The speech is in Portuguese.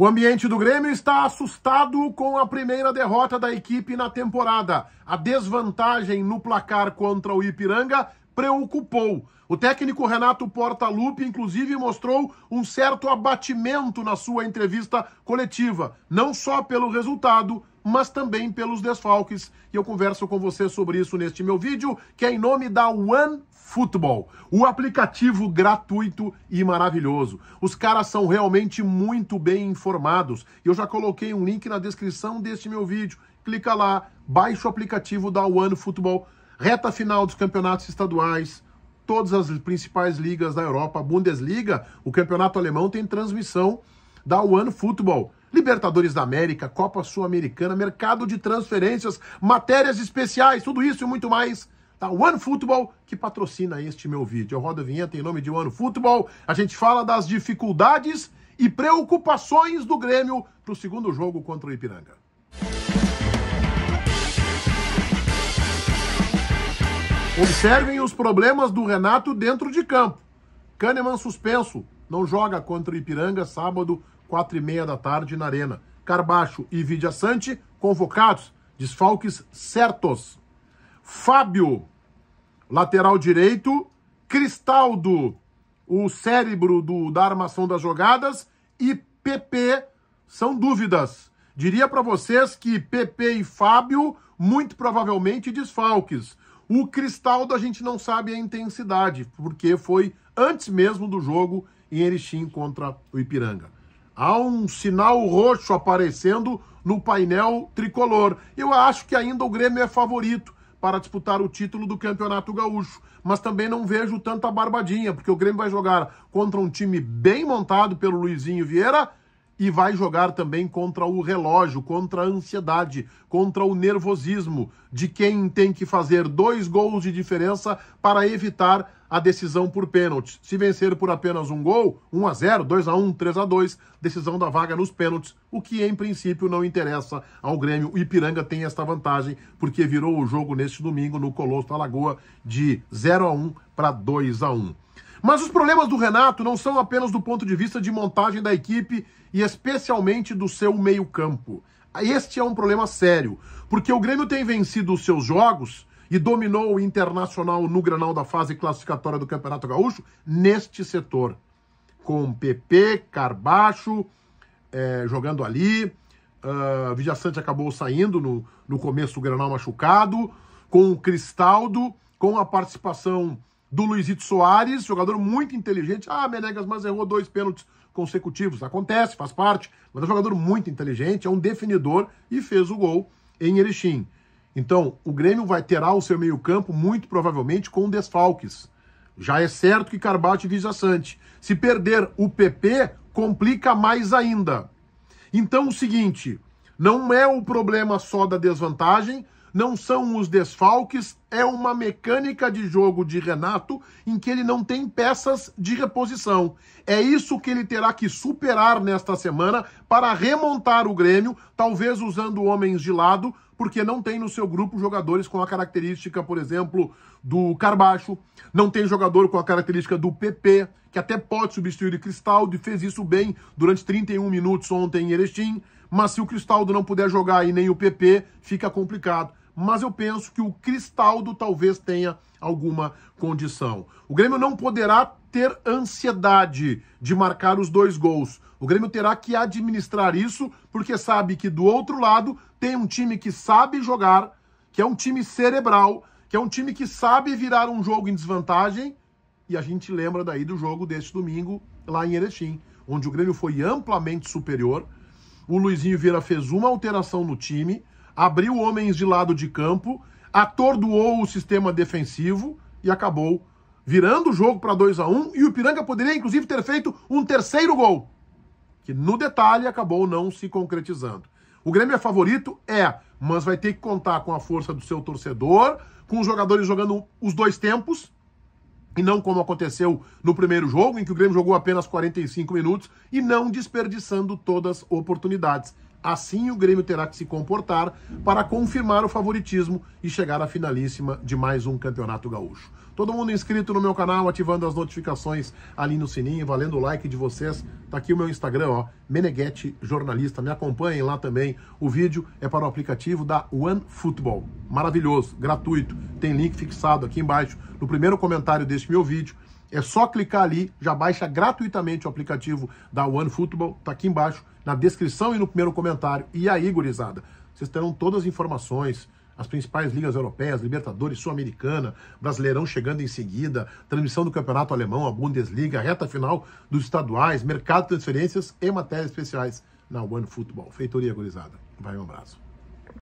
O ambiente do Grêmio está assustado com a primeira derrota da equipe na temporada. A desvantagem no placar contra o Ipiranga preocupou. O técnico Renato Portaluppi, inclusive, mostrou um certo abatimento na sua entrevista coletiva, não só pelo resultado, mas também pelos desfalques. E eu converso com você sobre isso neste meu vídeo, que é em nome da One Football, o aplicativo gratuito e maravilhoso. Os caras são realmente muito bem informados. Eu já coloquei um link na descrição deste meu vídeo. Clica lá, baixa o aplicativo da One Football. Reta final dos campeonatos estaduais, todas as principais ligas da Europa, Bundesliga, o campeonato alemão tem transmissão da One Football. Libertadores da América, Copa Sul-Americana, mercado de transferências, matérias especiais, tudo isso e muito mais da One Football que patrocina este meu vídeo. Eu rodo a vinheta em nome de One Football. A gente fala das dificuldades e preocupações do Grêmio para o segundo jogo contra o Ipiranga. Observem os problemas do Renato dentro de campo. Kahneman suspenso, não joga contra o Ipiranga sábado, quatro e meia da tarde na Arena. Carbacho e Vidia Sante convocados, desfalques certos. Fábio, lateral direito. Cristaldo, o cérebro do, da armação das jogadas. E PP, são dúvidas. Diria para vocês que PP e Fábio, muito provavelmente desfalques. O Cristaldo a gente não sabe a intensidade, porque foi antes mesmo do jogo em Erechim contra o Ipiranga. Há um sinal roxo aparecendo no painel tricolor. Eu acho que ainda o Grêmio é favorito para disputar o título do Campeonato Gaúcho. Mas também não vejo tanta barbadinha, porque o Grêmio vai jogar contra um time bem montado pelo Luizinho Vieira e vai jogar também contra o relógio, contra a ansiedade, contra o nervosismo de quem tem que fazer dois gols de diferença para evitar a decisão por pênaltis. Se vencer por apenas um gol, 1 a 0, 2 a 1, 3 a 2, decisão da vaga nos pênaltis, o que em princípio não interessa ao Grêmio. O Ipiranga tem esta vantagem porque virou o jogo neste domingo no Colosso da Lagoa de 0 a 1 para 2 a 1. Mas os problemas do Renato não são apenas do ponto de vista de montagem da equipe e especialmente do seu meio-campo. Este é um problema sério, porque o Grêmio tem vencido os seus jogos e dominou o Internacional no Granal da fase classificatória do Campeonato Gaúcho neste setor. Com PP, Carbacho é, jogando ali, uh, Sante acabou saindo no, no começo do Granal machucado, com o Cristaldo, com a participação do Luizito Soares, jogador muito inteligente. Ah, Menegas, mas errou dois pênaltis consecutivos. Acontece, faz parte, mas é um jogador muito inteligente, é um definidor e fez o gol em Erechim. Então, o Grêmio vai terá o seu meio-campo, muito provavelmente, com desfalques. Já é certo que Carbate e Sante. Se perder o PP, complica mais ainda. Então, o seguinte: não é o problema só da desvantagem, não são os desfalques, é uma mecânica de jogo de Renato em que ele não tem peças de reposição. É isso que ele terá que superar nesta semana para remontar o Grêmio, talvez usando homens de lado, porque não tem no seu grupo jogadores com a característica, por exemplo, do Carbacho, não tem jogador com a característica do PP, que até pode substituir o Cristaldo e fez isso bem durante 31 minutos ontem em Erechim, mas se o Cristaldo não puder jogar e nem o PP, fica complicado. Mas eu penso que o Cristaldo talvez tenha alguma condição. O Grêmio não poderá ter ansiedade de marcar os dois gols. O Grêmio terá que administrar isso, porque sabe que do outro lado tem um time que sabe jogar, que é um time cerebral, que é um time que sabe virar um jogo em desvantagem. E a gente lembra daí do jogo deste domingo lá em Erechim, onde o Grêmio foi amplamente superior. O Luizinho Vieira fez uma alteração no time, abriu homens de lado de campo, atordoou o sistema defensivo e acabou virando o jogo para 2 a 1 um, e o Ipiranga poderia inclusive ter feito um terceiro gol, que no detalhe acabou não se concretizando. O Grêmio é favorito? É, mas vai ter que contar com a força do seu torcedor, com os jogadores jogando os dois tempos, e não como aconteceu no primeiro jogo, em que o Grêmio jogou apenas 45 minutos e não desperdiçando todas as oportunidades. Assim, o Grêmio terá que se comportar para confirmar o favoritismo e chegar à finalíssima de mais um Campeonato Gaúcho. Todo mundo inscrito no meu canal, ativando as notificações ali no sininho, valendo o like de vocês. Tá aqui o meu Instagram, ó, Meneghete Jornalista. Me acompanhem lá também. O vídeo é para o aplicativo da OneFootball. Maravilhoso, gratuito. Tem link fixado aqui embaixo no primeiro comentário deste meu vídeo. É só clicar ali, já baixa gratuitamente o aplicativo da Football, tá aqui embaixo, na descrição e no primeiro comentário. E aí, gurizada, vocês terão todas as informações, as principais ligas europeias, Libertadores, Sul-Americana, Brasileirão chegando em seguida, transmissão do Campeonato Alemão, a Bundesliga, a reta final dos estaduais, mercado de transferências e matérias especiais na Football. Feitoria, gurizada. Vai, um abraço.